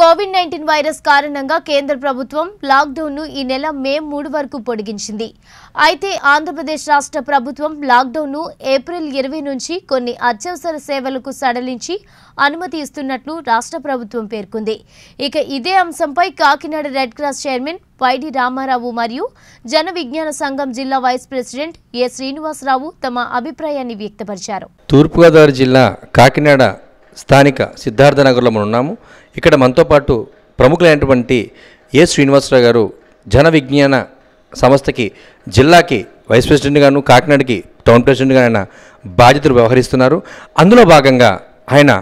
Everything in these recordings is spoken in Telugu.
కోవిడ్ నైన్టీన్ వైరస్ కారణంగా కేంద్ర ప్రభుత్వం లాక్డౌన్ను ఈ నెల మే మూడు వరకు పొడిగించింది అయితే ఆంధ్రప్రదేశ్ రాష్ట్ర ప్రభుత్వం లాక్డౌన్ను ఏప్రిల్ ఇరవై నుంచి కొన్ని అత్యవసర సేవలకు సడలించి అనుమతి ఇస్తున్నట్లు రాష్ట్ర ప్రభుత్వం పేర్కొంది ఇక ఇదే అంశంపై Kakinada red cross chairman Y D Ramarao మరియు జన విజ్ఞాన సంఘం జిల్లా వైస్ ప్రెసిడెంట్ ఏ శ్రీనివాసరావు తమ అభిప్రాయాన్ని వ్యక్తపరిచారు తూర్పుగోదావరి జిల్లా కాకినాడ స్థానిక సిద్ధార్థనగర్లో మనం ఉన్నాము ఇక్కడ మనతో పాటు ప్రముఖులైనటువంటి ఏ శ్రీనివాసరావు గారు జన విజ్ఞాన సంస్థకి జిల్లాకి వైస్ ప్రెసిడెంట్గాను కాకినాడకి టౌన్ ప్రెసిడెంట్గా ఆయన బాధ్యతలు వ్యవహరిస్తున్నారు అందులో భాగంగా ఆయన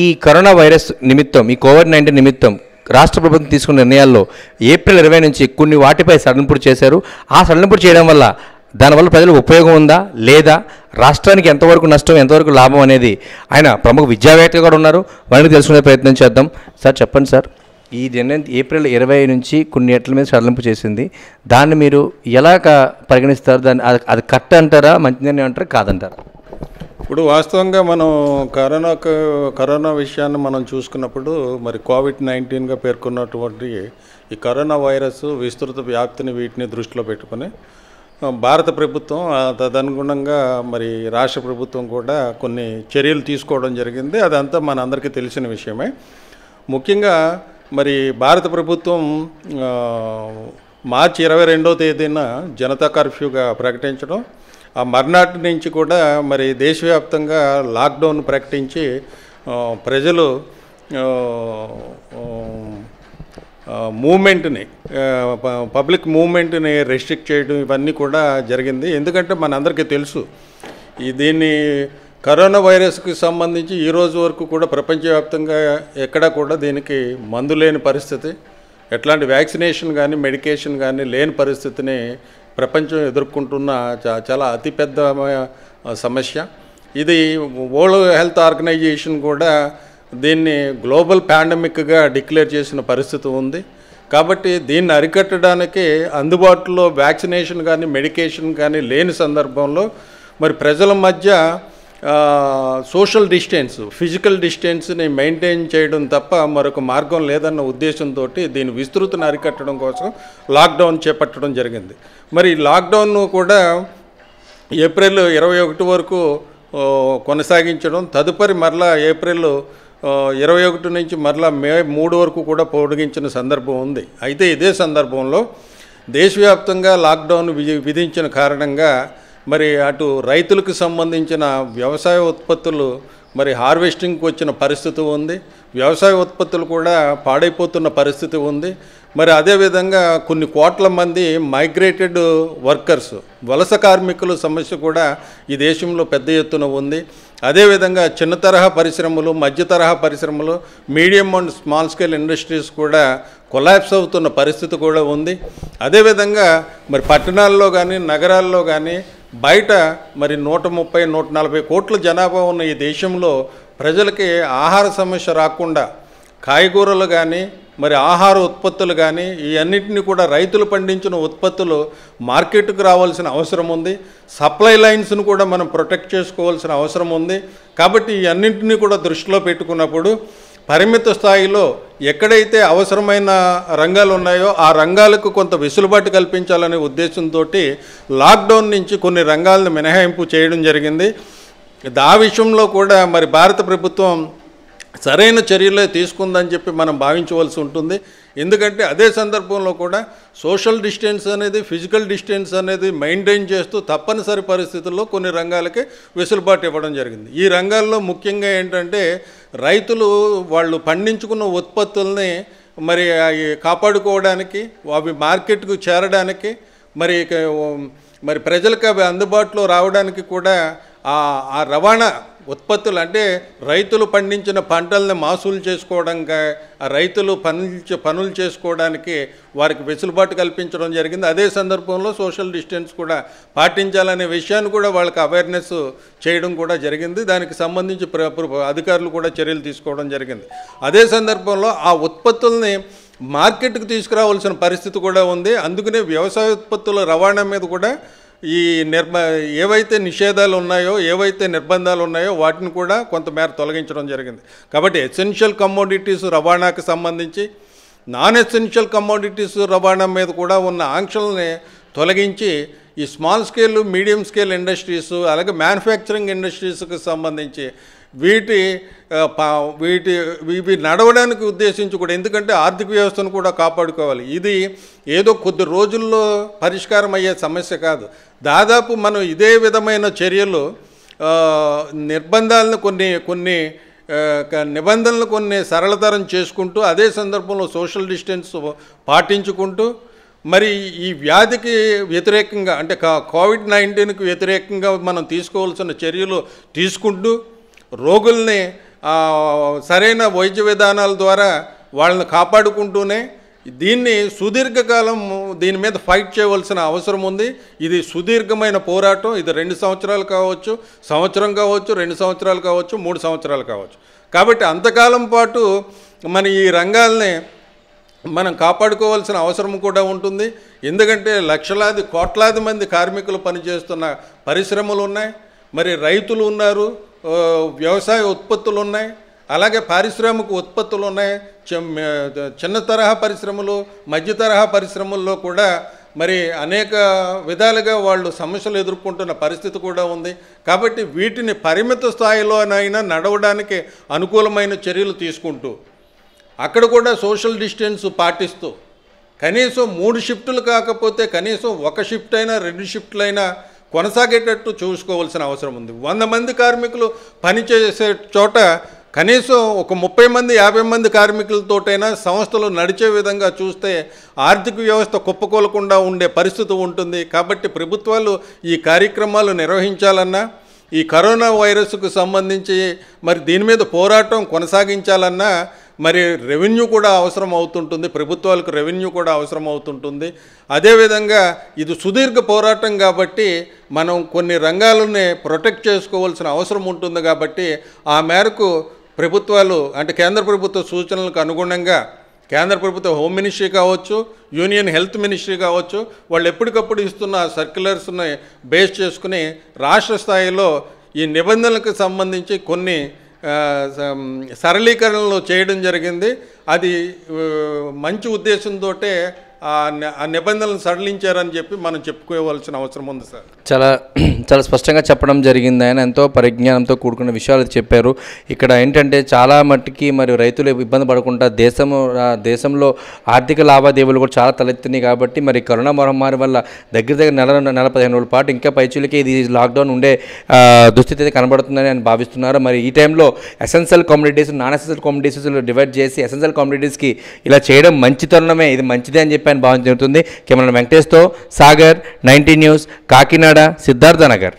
ఈ కరోనా వైరస్ నిమిత్తం ఈ కోవిడ్ నైన్టీన్ నిమిత్తం రాష్ట్ర ప్రభుత్వం తీసుకున్న నిర్ణయాల్లో ఏప్రిల్ ఇరవై నుంచి కొన్ని వాటిపై సడలింపులు చేశారు ఆ సడలింపులు చేయడం వల్ల దానివల్ల ప్రజలకు ఉపయోగం ఉందా లేదా రాష్ట్రానికి ఎంతవరకు నష్టం ఎంతవరకు లాభం అనేది ఆయన ప్రముఖ విద్యావేత్తలు కూడా ఉన్నారు వారిని తెలుసుకునే ప్రయత్నం చేద్దాం సార్ చెప్పండి సార్ ఈ నిర్ణయం ఏప్రిల్ ఇరవై నుంచి కొన్ని ఎట్ల మీద సడలింపు చేసింది దాన్ని మీరు ఎలా పరిగణిస్తారు దాన్ని అది కట్ అంటారా మంచి నిర్ణయం అంటారా కాదంటారా ఇప్పుడు వాస్తవంగా మనం కరోనా కరోనా విషయాన్ని మనం చూసుకున్నప్పుడు మరి కోవిడ్ నైన్టీన్గా పేర్కొన్నటువంటి ఈ కరోనా వైరస్ విస్తృత వ్యాప్తిని వీటిని దృష్టిలో పెట్టుకుని భారత ప్రభుత్వం తదనుగుణంగా మరి రాష్ట్ర ప్రభుత్వం కూడా కొన్ని చర్యలు తీసుకోవడం జరిగింది అదంతా మన అందరికీ తెలిసిన విషయమే ముఖ్యంగా మరి భారత ప్రభుత్వం మార్చి ఇరవై రెండో తేదీన జనతా కర్ఫ్యూగా ప్రకటించడం ఆ మర్నాటి నుంచి కూడా మరి దేశవ్యాప్తంగా లాక్డౌన్ ప్రకటించి ప్రజలు మూమెంట్ని పబ్లిక్ మూమెంట్ని రెస్ట్రిక్ట్ చేయడం ఇవన్నీ కూడా జరిగింది ఎందుకంటే మనందరికీ తెలుసు ఈ దీన్ని కరోనా వైరస్కి సంబంధించి ఈరోజు వరకు కూడా ప్రపంచవ్యాప్తంగా ఎక్కడా కూడా దీనికి మందు లేని పరిస్థితి ఎట్లాంటి వ్యాక్సినేషన్ కానీ మెడికేషన్ కానీ లేని పరిస్థితిని ప్రపంచం ఎదుర్కొంటున్న చాలా అతిపెద్ద సమస్య ఇది వరల్డ్ హెల్త్ ఆర్గనైజేషన్ కూడా దీన్ని గ్లోబల్ పాండమిక్గా డిక్లేర్ చేసిన పరిస్థితి ఉంది కాబట్టి దీన్ని అరికట్టడానికి అందుబాటులో వ్యాక్సినేషన్ కానీ మెడికేషన్ కానీ లేని సందర్భంలో మరి ప్రజల మధ్య సోషల్ డిస్టెన్స్ ఫిజికల్ డిస్టెన్స్ని మెయింటైన్ చేయడం తప్ప మరొక మార్గం లేదన్న ఉద్దేశంతో దీని విస్తృతను అరికట్టడం కోసం లాక్డౌన్ చేపట్టడం జరిగింది మరి లాక్డౌన్ను కూడా ఏప్రిల్ ఇరవై ఒకటి వరకు కొనసాగించడం తదుపరి మరలా ఏప్రిల్ ఇరవై ఒకటి నుంచి మరలా మే మూడు వరకు కూడా పొడిగించిన సందర్భం ఉంది అయితే ఇదే సందర్భంలో దేశవ్యాప్తంగా లాక్డౌన్ విధించిన కారణంగా మరి అటు రైతులకు సంబంధించిన వ్యవసాయ ఉత్పత్తులు మరి హార్వెస్టింగ్కి వచ్చిన పరిస్థితి ఉంది వ్యవసాయ ఉత్పత్తులు కూడా పాడైపోతున్న పరిస్థితి ఉంది మరి అదేవిధంగా కొన్ని కోట్ల మంది మైగ్రేటెడ్ వర్కర్స్ వలస కార్మికుల సమస్య కూడా ఈ దేశంలో పెద్ద ఎత్తున ఉంది అదేవిధంగా చిన్న తరహా పరిశ్రమలు మధ్య తరహా పరిశ్రమలు medium and small scale industries కూడా కొలాప్స్ అవుతున్న పరిస్థితి కూడా ఉంది అదేవిధంగా మరి పట్టణాల్లో కానీ నగరాల్లో కానీ బయట మరి నూట ముప్పై నూట నలభై కోట్ల జనాభా ఉన్న ఈ దేశంలో ప్రజలకి ఆహార సమస్య రాకుండా కాయగూరలు కానీ మరి ఆహార ఉత్పత్తులు కానీ ఇవన్నిటిని కూడా రైతులు పండించిన ఉత్పత్తులు మార్కెట్కు రావాల్సిన అవసరం ఉంది సప్లై లైన్స్ను కూడా మనం ప్రొటెక్ట్ చేసుకోవాల్సిన అవసరం ఉంది కాబట్టి అన్నింటినీ కూడా దృష్టిలో పెట్టుకున్నప్పుడు పరిమిత స్థాయిలో ఎక్కడైతే అవసరమైన రంగాలు ఉన్నాయో ఆ రంగాలకు కొంత వెసులుబాటు కల్పించాలనే ఉద్దేశంతో లాక్డౌన్ నుంచి కొన్ని రంగాలను మినహాయింపు చేయడం జరిగింది ఆ విషయంలో కూడా మరి భారత ప్రభుత్వం సరైన చర్యలే తీసుకుందని చెప్పి మనం భావించవలసి ఉంటుంది ఎందుకంటే అదే సందర్భంలో కూడా సోషల్ డిస్టెన్స్ అనేది ఫిజికల్ డిస్టెన్స్ అనేది మెయింటైన్ చేస్తూ తప్పనిసరి పరిస్థితుల్లో కొన్ని రంగాలకి వెసులుబాటు ఇవ్వడం జరిగింది ఈ రంగాల్లో ముఖ్యంగా ఏంటంటే రైతులు వాళ్ళు పండించుకున్న ఉత్పత్తుల్ని మరి అవి కాపాడుకోవడానికి అవి మార్కెట్కు చేరడానికి మరి మరి ప్రజలకు అవి అందుబాటులో రావడానికి కూడా ఆ రవాణా ఉత్పత్తులు అంటే రైతులు పండించిన పంటల్ని మాసూలు చేసుకోవడంగా రైతులు పనులు పనులు చేసుకోవడానికి వారికి వెసులుబాటు కల్పించడం జరిగింది అదే సందర్భంలో సోషల్ డిస్టెన్స్ కూడా పాటించాలనే విషయాన్ని కూడా వాళ్ళకి అవేర్నెస్ చేయడం కూడా జరిగింది దానికి సంబంధించి అధికారులు కూడా చర్యలు తీసుకోవడం జరిగింది అదే సందర్భంలో ఆ ఉత్పత్తుల్ని మార్కెట్కు తీసుకురావాల్సిన పరిస్థితి కూడా ఉంది అందుకనే వ్యవసాయ ఉత్పత్తుల రవాణా మీద కూడా ఈ నిర్బ ఏవైతే నిషేధాలు ఉన్నాయో ఏవైతే నిర్బంధాలు ఉన్నాయో వాటిని కూడా కొంతమేర తొలగించడం జరిగింది కాబట్టి ఎసెన్షియల్ కమోడిటీస్ రవాణాకి సంబంధించి నాన్ ఎసెన్షియల్ కమోడిటీస్ రవాణా మీద కూడా ఉన్న ఆంక్షల్ని తొలగించి ఈ small scale medium scale industries అలాగే మ్యానుఫ్యాక్చరింగ్ ఇండస్ట్రీస్కి సంబంధించి వీటి వీటి ఇవి నడవడానికి ఉద్దేశించి కూడా ఎందుకంటే ఆర్థిక వ్యవస్థను కూడా కాపాడుకోవాలి ఇది ఏదో కొద్ది రోజుల్లో పరిష్కారం అయ్యే సమస్య కాదు దాదాపు మనం ఇదే విధమైన చర్యలు నిర్బంధాలను కొన్ని కొన్ని నిబంధనలు కొన్ని సరళతరం చేసుకుంటూ అదే సందర్భంలో సోషల్ డిస్టెన్స్ పాటించుకుంటూ మరి ఈ వ్యాధికి వ్యతిరేకంగా అంటే కోవిడ్ నైన్టీన్కి వ్యతిరేకంగా మనం తీసుకోవాల్సిన చర్యలు తీసుకుంటూ రోగుల్ని సరైన వైద్య విధానాల ద్వారా వాళ్ళని కాపాడుకుంటూనే దీన్ని సుదీర్ఘకాలం దీని మీద ఫైట్ చేయవలసిన అవసరం ఉంది ఇది సుదీర్ఘమైన పోరాటం ఇది రెండు సంవత్సరాలు కావచ్చు సంవత్సరం కావచ్చు రెండు సంవత్సరాలు కావచ్చు మూడు సంవత్సరాలు కావచ్చు కాబట్టి అంతకాలం పాటు మన ఈ రంగాల్ని మనం కాపాడుకోవాల్సిన అవసరం కూడా ఉంటుంది ఎందుకంటే లక్షలాది కోట్లాది మంది కార్మికులు పనిచేస్తున్న పరిశ్రమలు ఉన్నాయి మరి రైతులు ఉన్నారు వ్యవసాయ ఉత్పత్తులు ఉన్నాయి అలాగే పారిశ్రామిక ఉత్పత్తులు ఉన్నాయి చిన్న తరహా పరిశ్రమలు మధ్య తరహా పరిశ్రమల్లో కూడా మరి అనేక విధాలుగా వాళ్ళు సమస్యలు ఎదుర్కొంటున్న పరిస్థితి కూడా ఉంది కాబట్టి వీటిని పరిమిత స్థాయిలోనైనా నడవడానికి అనుకూలమైన చర్యలు తీసుకుంటూ అక్కడ కూడా సోషల్ డిస్టెన్స్ పాటిస్తూ కనీసం మూడు షిఫ్టులు కాకపోతే కనీసం ఒక షిఫ్ట్ అయినా రెండు షిఫ్ట్లైనా కొనసాగేటట్టు చూసుకోవాల్సిన అవసరం ఉంది వంద మంది కార్మికులు పనిచేసే చోట కనీసం ఒక ముప్పై మంది యాభై మంది కార్మికులతోటైనా సంస్థలు నడిచే విధంగా చూస్తే ఆర్థిక వ్యవస్థ కుప్పకూలకుండా ఉండే పరిస్థితి ఉంటుంది కాబట్టి ప్రభుత్వాలు ఈ కార్యక్రమాలు నిర్వహించాలన్నా ఈ కరోనా వైరస్కు సంబంధించి మరి దీని మీద పోరాటం కొనసాగించాలన్నా మరి రెవెన్యూ కూడా అవసరం అవుతుంటుంది ప్రభుత్వాలకు రెవెన్యూ కూడా అవసరం అవుతుంటుంది అదేవిధంగా ఇది సుదీర్ఘ పోరాటం కాబట్టి మనం కొన్ని రంగాలని ప్రొటెక్ట్ చేసుకోవాల్సిన అవసరం ఉంటుంది కాబట్టి ఆ మేరకు ప్రభుత్వాలు అంటే కేంద్ర ప్రభుత్వ సూచనలకు అనుగుణంగా కేంద్ర ప్రభుత్వ హోమ్ మినిస్ట్రీ కావచ్చు యూనియన్ హెల్త్ మినిస్ట్రీ కావచ్చు వాళ్ళు ఎప్పటికప్పుడు ఇస్తున్న సర్క్యులర్స్ని బేస్ చేసుకుని రాష్ట్ర స్థాయిలో ఈ నిబంధనలకు సంబంధించి కొన్ని సరళీకరణలు చేయడం జరిగింది అది మంచి ఉద్దేశంతో ఆ నిబంధనలు సడలించారని చెప్పి మనం చెప్పుకోవాల్సిన అవసరం ఉంది సార్ చాలా చాలా స్పష్టంగా చెప్పడం జరిగింది ఆయన ఎంతో పరిజ్ఞానంతో కూడుకున్న విషయాలు చెప్పారు ఇక్కడ ఏంటంటే చాలా మట్టుకి మరి రైతులు ఇబ్బంది పడకుండా దేశం దేశంలో ఆర్థిక లావాదేవీలు కూడా చాలా తలెత్తున్నాయి కాబట్టి మరి కరోనా మహమ్మారి వల్ల దగ్గర దగ్గర నెల నెల పదిహేను రోజుల పాటు ఇంకా పైచులకి ఇది లాక్డౌన్ ఉండే దుస్థితి అయితే కనబడుతుందని ఆయన భావిస్తున్నారు మరి ఈ టైంలో essential commodities non essential commodities divide చేసి ఎసెన్షియల్ కామడిటీస్కి ఇలా చేయడం మంచి తరుణమే ఇది మంచిదే అని చెప్పి అని భావన జరుగుతుంది కెమెరామెన్ వెంకటేష్తో సాగర్ నైన్టీ న్యూస్ కాకినాడ సిద్ధార్థనగర్